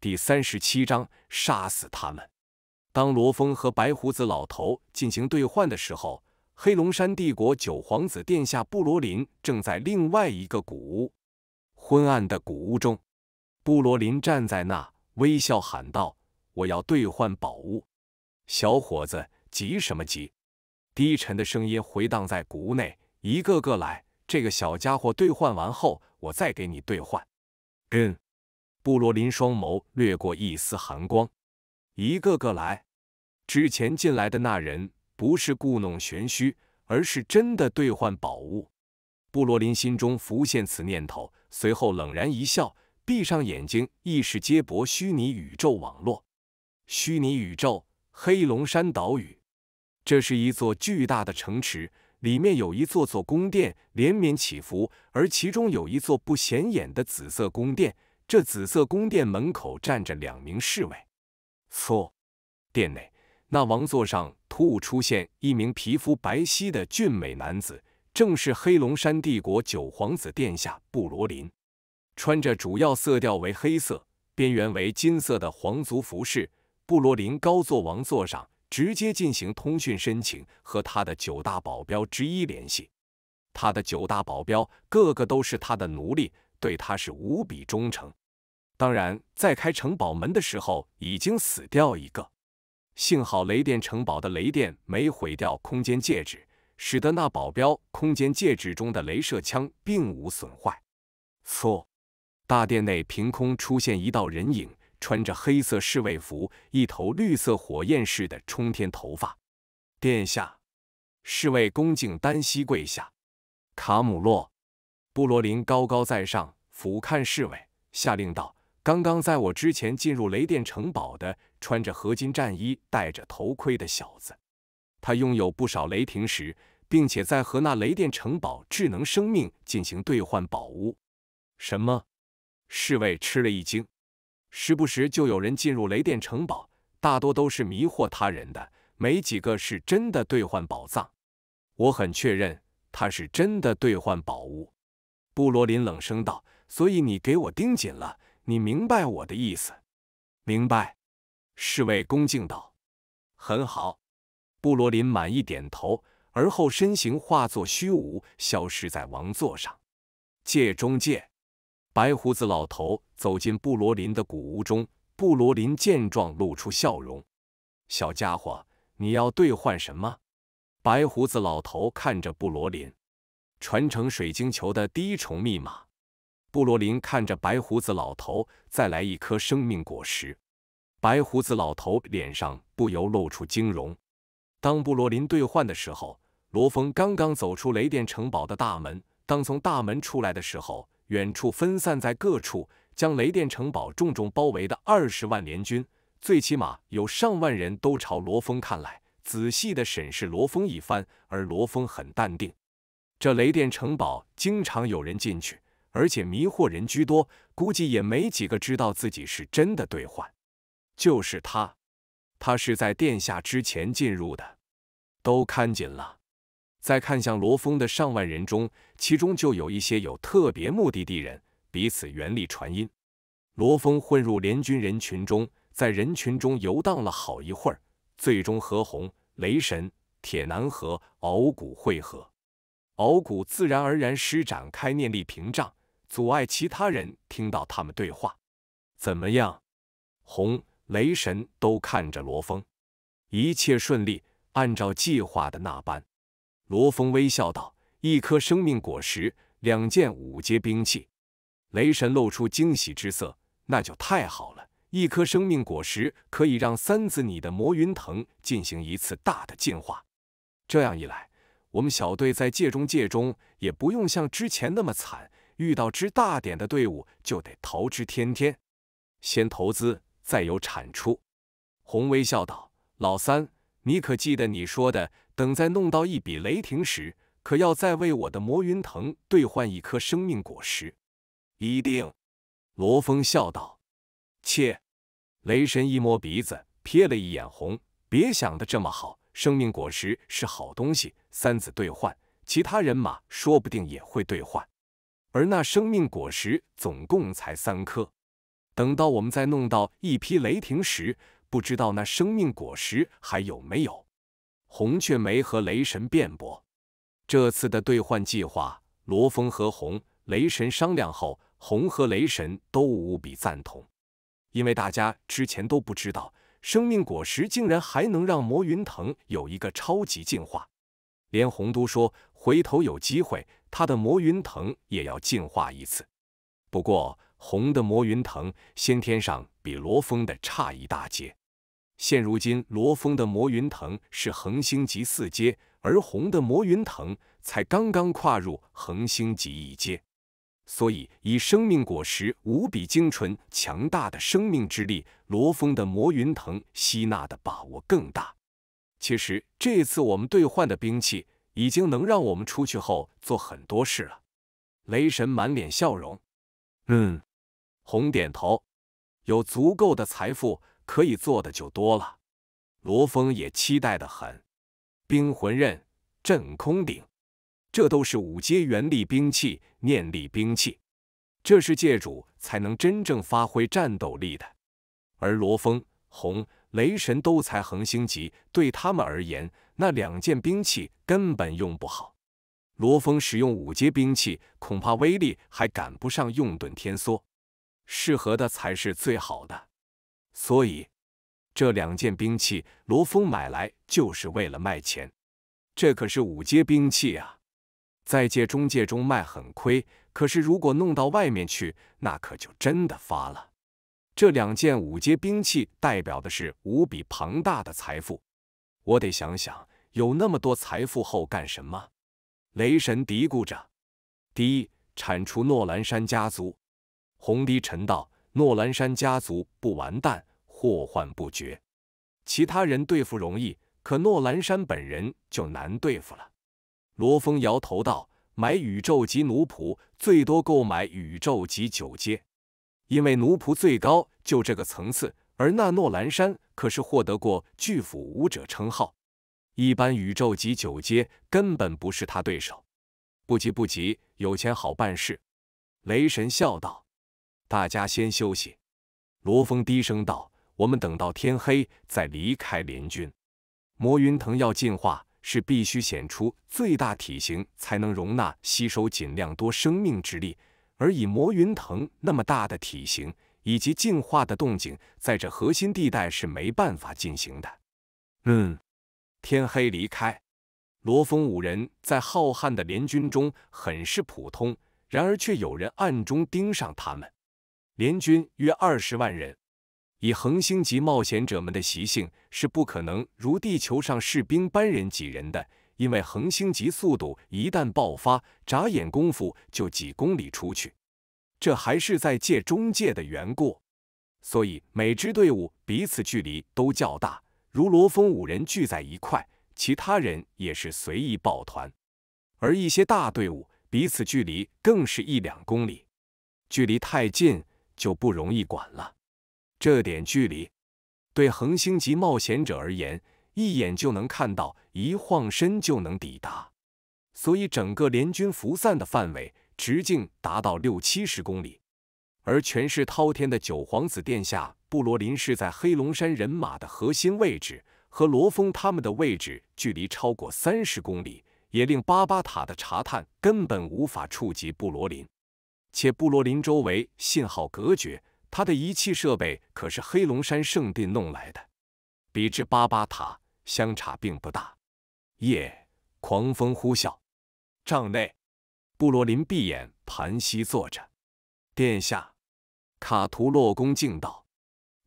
第三十七章，杀死他们。当罗峰和白胡子老头进行兑换的时候，黑龙山帝国九皇子殿下布罗林正在另外一个古屋。昏暗的古屋中，布罗林站在那，微笑喊道：“我要兑换宝物，小伙子，急什么急？”低沉的声音回荡在古屋内：“一个个来，这个小家伙兑换完后，我再给你兑换。”嗯。布罗林双眸掠过一丝寒光，一个个来。之前进来的那人不是故弄玄虚，而是真的兑换宝物。布罗林心中浮现此念头，随后冷然一笑，闭上眼睛，意识接驳虚拟宇宙网络。虚拟宇宙，黑龙山岛屿。这是一座巨大的城池，里面有一座座宫殿连绵起伏，而其中有一座不显眼的紫色宫殿。这紫色宫殿门口站着两名侍卫。错，殿内那王座上突兀出现一名皮肤白皙的俊美男子，正是黑龙山帝国九皇子殿下布罗林。穿着主要色调为黑色、边缘为金色的皇族服饰，布罗林高坐王座上，直接进行通讯申请和他的九大保镖之一联系。他的九大保镖个个都是他的奴隶，对他是无比忠诚。当然，在开城堡门的时候已经死掉一个，幸好雷电城堡的雷电没毁掉空间戒指，使得那保镖空间戒指中的镭射枪并无损坏。嗖！大殿内凭空出现一道人影，穿着黑色侍卫服，一头绿色火焰似的冲天头发。殿下，侍卫恭敬单膝跪下。卡姆洛·布罗林高高在上，俯瞰侍卫，下令道。刚刚在我之前进入雷电城堡的，穿着合金战衣、戴着头盔的小子，他拥有不少雷霆石，并且在和那雷电城堡智能生命进行兑换宝物。什么？侍卫吃了一惊。时不时就有人进入雷电城堡，大多都是迷惑他人的，没几个是真的兑换宝藏。我很确认他是真的兑换宝物。布罗林冷声道：“所以你给我盯紧了。”你明白我的意思，明白。侍卫恭敬道：“很好。”布罗林满意点头，而后身形化作虚无，消失在王座上。界中界，白胡子老头走进布罗林的古屋中。布罗林见状露出笑容：“小家伙，你要兑换什么？”白胡子老头看着布罗林，传承水晶球的第一重密码。布罗林看着白胡子老头，再来一颗生命果实。白胡子老头脸上不由露出惊容。当布罗林兑换的时候，罗峰刚刚走出雷电城堡的大门。当从大门出来的时候，远处分散在各处，将雷电城堡重重包围的二十万联军，最起码有上万人都朝罗峰看来，仔细的审视罗峰一番。而罗峰很淡定。这雷电城堡经常有人进去。而且迷惑人居多，估计也没几个知道自己是真的兑换。就是他，他是在殿下之前进入的，都看紧了。在看向罗峰的上万人中，其中就有一些有特别目的地人，彼此原力传音。罗峰混入联军人群中，在人群中游荡了好一会儿，最终和红雷神、铁男和敖古汇合。敖古自然而然施展开念力屏障。阻碍其他人听到他们对话，怎么样？红雷神都看着罗峰，一切顺利，按照计划的那般。罗峰微笑道：“一颗生命果实，两件五阶兵器。”雷神露出惊喜之色：“那就太好了！一颗生命果实可以让三子你的魔云藤进行一次大的进化。这样一来，我们小队在界中界中也不用像之前那么惨。”遇到支大点的队伍就得逃之天天，先投资再有产出。红微笑道：“老三，你可记得你说的，等再弄到一笔雷霆时，可要再为我的魔云藤兑换一颗生命果实。”一定。罗峰笑道：“切。”雷神一摸鼻子，瞥了一眼红，别想的这么好。生命果实是好东西，三子兑换，其他人马说不定也会兑换。而那生命果实总共才三颗，等到我们再弄到一批雷霆时，不知道那生命果实还有没有。红却没和雷神辩驳。这次的兑换计划，罗峰和红、雷神商量后，红和雷神都无比赞同，因为大家之前都不知道，生命果实竟然还能让魔云藤有一个超级进化，连红都说回头有机会。他的魔云藤也要进化一次，不过红的魔云藤先天上比罗峰的差一大截。现如今，罗峰的魔云藤是恒星级四阶，而红的魔云藤才刚刚跨入恒星级一阶。所以，以生命果实无比精纯、强大的生命之力，罗峰的魔云藤吸纳的把握更大。其实，这次我们兑换的兵器。已经能让我们出去后做很多事了。雷神满脸笑容，嗯，红点头，有足够的财富，可以做的就多了。罗峰也期待的很。冰魂刃、震空顶，这都是五阶元力兵器、念力兵器，这是界主才能真正发挥战斗力的。而罗峰、红、雷神都才恒星级，对他们而言。那两件兵器根本用不好，罗峰使用五阶兵器，恐怕威力还赶不上用遁天梭，适合的才是最好的。所以这两件兵器，罗峰买来就是为了卖钱。这可是五阶兵器啊，在界中介中卖很亏，可是如果弄到外面去，那可就真的发了。这两件五阶兵器代表的是无比庞大的财富，我得想想。有那么多财富后干什么？雷神嘀咕着。第一，铲除诺兰山家族。红迪沉道：“诺兰山家族不完蛋，祸患不绝。其他人对付容易，可诺兰山本人就难对付了。”罗峰摇头道：“买宇宙级奴仆，最多购买宇宙级九阶，因为奴仆最高就这个层次。而那诺兰山可是获得过巨斧武者称号。”一般宇宙级九阶根本不是他对手。不急不急，有钱好办事。雷神笑道：“大家先休息。”罗峰低声道：“我们等到天黑再离开联军。魔云藤要进化，是必须显出最大体型才能容纳吸收尽量多生命之力。而以魔云藤那么大的体型以及进化的动静，在这核心地带是没办法进行的。”嗯。天黑离开，罗峰五人在浩瀚的联军中很是普通，然而却有人暗中盯上他们。联军约二十万人，以恒星级冒险者们的习性，是不可能如地球上士兵般人几人的，因为恒星级速度一旦爆发，眨眼功夫就几公里出去。这还是在借中介的缘故，所以每支队伍彼此距离都较大。如罗峰五人聚在一块，其他人也是随意抱团，而一些大队伍彼此距离更是一两公里，距离太近就不容易管了。这点距离对恒星级冒险者而言，一眼就能看到，一晃身就能抵达。所以整个联军服散的范围直径达到六七十公里，而权势滔天的九皇子殿下。布罗林是在黑龙山人马的核心位置，和罗峰他们的位置距离超过三十公里，也令巴巴塔的查探根本无法触及布罗林。且布罗林周围信号隔绝，他的仪器设备可是黑龙山圣地弄来的，比之巴巴塔相差并不大。夜，狂风呼啸，帐内，布罗林闭眼盘膝坐着。殿下，卡图洛恭敬道。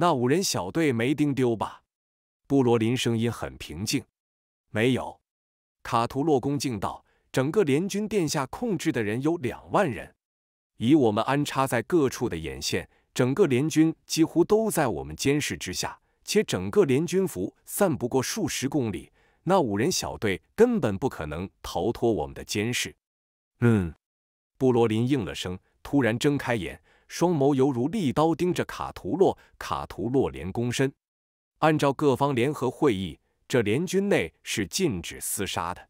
那五人小队没盯丢吧？布罗林声音很平静。没有，卡图洛恭敬道。整个联军殿下控制的人有两万人，以我们安插在各处的眼线，整个联军几乎都在我们监视之下，且整个联军服散不过数十公里，那五人小队根本不可能逃脱我们的监视。嗯，布罗林应了声，突然睁开眼。双眸犹如利刀盯着卡图洛，卡图洛连躬身。按照各方联合会议，这联军内是禁止厮杀的。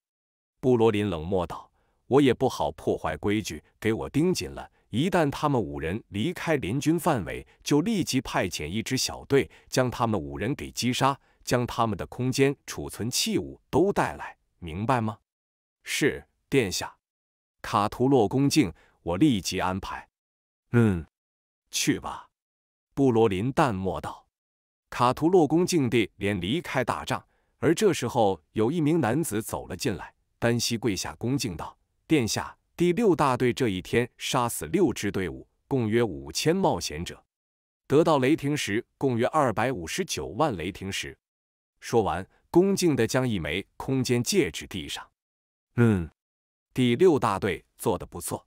布罗林冷漠道：“我也不好破坏规矩，给我盯紧了。一旦他们五人离开联军范围，就立即派遣一支小队将他们五人给击杀，将他们的空间储存器物都带来，明白吗？”“是，殿下。”卡图洛恭敬：“我立即安排。”嗯，去吧。”布罗林淡漠道。卡图洛恭敬地连离开大帐，而这时候有一名男子走了进来，单膝跪下，恭敬道：“殿下，第六大队这一天杀死六支队伍，共约五千冒险者，得到雷霆石共约二百五十九万雷霆石。”说完，恭敬地将一枚空间戒指递上。“嗯，第六大队做的不错。”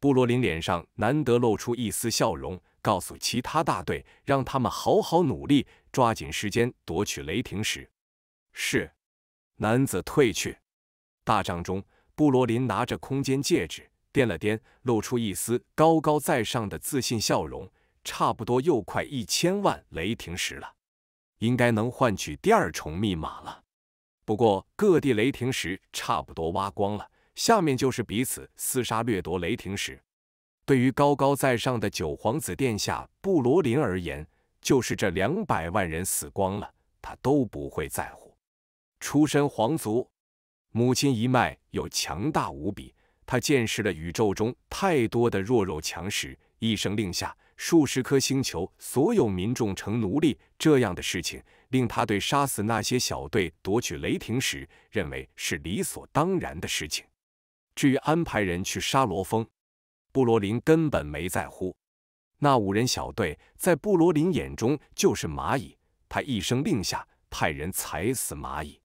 布罗林脸上难得露出一丝笑容，告诉其他大队，让他们好好努力，抓紧时间夺取雷霆石。是，男子退去。大帐中，布罗林拿着空间戒指，掂了掂，露出一丝高高在上的自信笑容。差不多又快一千万雷霆石了，应该能换取第二重密码了。不过，各地雷霆石差不多挖光了。下面就是彼此厮杀掠夺雷霆时，对于高高在上的九皇子殿下布罗林而言，就是这两百万人死光了，他都不会在乎。出身皇族，母亲一脉又强大无比，他见识了宇宙中太多的弱肉强食。一声令下，数十颗星球所有民众成奴隶，这样的事情令他对杀死那些小队夺取雷霆时，认为是理所当然的事情。至于安排人去杀罗峰，布罗林根本没在乎。那五人小队在布罗林眼中就是蚂蚁，他一声令下，派人踩死蚂蚁。